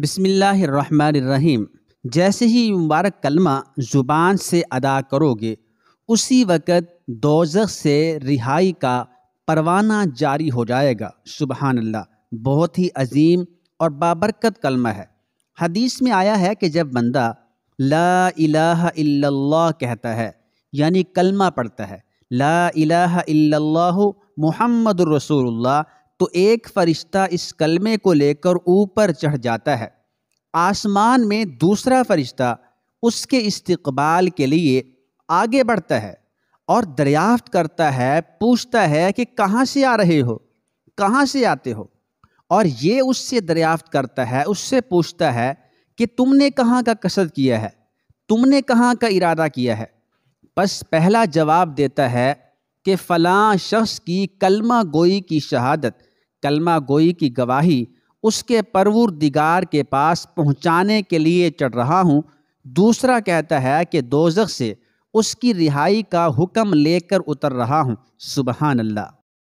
बिसमीम जैसे ही मुबारक कलमा ज़ुबान से अदा करोगे उसी वक़्त दोजख से रिहाई का परवाना जारी हो जाएगा सुबहानल्ला बहुत ही अजीम और बाबरकत कलमा है हदीस में आया है कि जब बंदा ला इलाह कहता है यानी कलमा पढ़ता है ला इलाह इल्लल्लाहु रसूलुल्लाह तो एक फरिश्ता इस कलमे को लेकर ऊपर चढ़ जाता है आसमान में दूसरा फरिश्ता उसके इस्तकबाल के लिए आगे बढ़ता है और दरियाफ्त करता है पूछता है कि कहाँ से आ रहे हो कहाँ से आते हो और ये उससे दरियाफ्त करता है उससे पूछता है कि तुमने कहाँ का कसद किया है तुमने कहाँ का इरादा किया है बस पहला जवाब देता है कि फ़लाँ शख्स की कलमा गोई की शहादत कलमा गोई की गवाही उसके परवर दिगार के पास पहुंचाने के लिए चढ़ रहा हूं दूसरा कहता है कि दोजख से उसकी रिहाई का हुक्म लेकर उतर रहा हूं सुबहानल्ला